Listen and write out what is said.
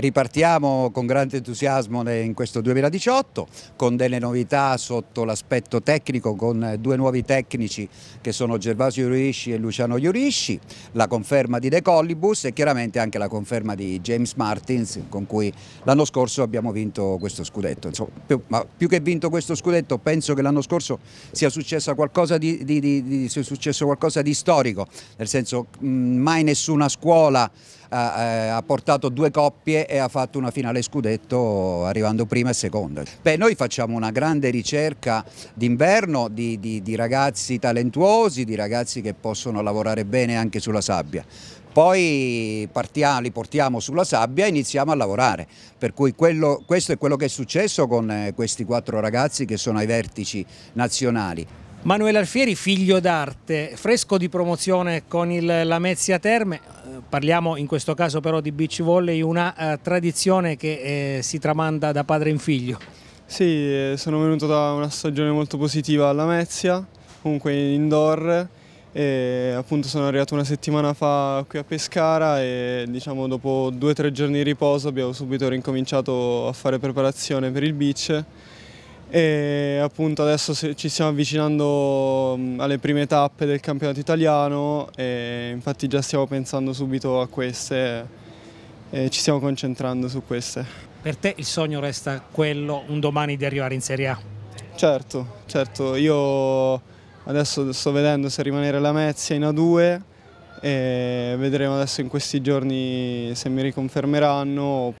Ripartiamo con grande entusiasmo in questo 2018 con delle novità sotto l'aspetto tecnico con due nuovi tecnici che sono Gervasio Iurisci e Luciano Iurisci, la conferma di De Collibus e chiaramente anche la conferma di James Martins con cui l'anno scorso abbiamo vinto questo scudetto. Insomma, più, ma più che vinto questo scudetto penso che l'anno scorso sia successo qualcosa di, di, di, sia successo qualcosa di storico, nel senso mh, mai nessuna scuola eh, eh, ha portato due coppie e ha fatto una finale scudetto arrivando prima e seconda. Beh, noi facciamo una grande ricerca d'inverno di, di, di ragazzi talentuosi, di ragazzi che possono lavorare bene anche sulla sabbia poi partiamo, li portiamo sulla sabbia e iniziamo a lavorare. Per cui quello, questo è quello che è successo con eh, questi quattro ragazzi che sono ai vertici nazionali. Manuele Alfieri, figlio d'arte, fresco di promozione con il Lamezia Terme, parliamo in questo caso però di beach volley, una eh, tradizione che eh, si tramanda da padre in figlio. Sì, eh, sono venuto da una stagione molto positiva alla Mezia, comunque indoor, e appunto sono arrivato una settimana fa qui a Pescara e diciamo dopo due o tre giorni di riposo abbiamo subito rincominciato a fare preparazione per il beach e appunto adesso ci stiamo avvicinando mm, alle prime tappe del campionato italiano e infatti già stiamo pensando subito a queste e ci stiamo concentrando su queste. Per te il sogno resta quello un domani di arrivare in Serie A? Certo, certo, io adesso sto vedendo se rimanere la Mezia in A2 e vedremo adesso in questi giorni se mi riconfermeranno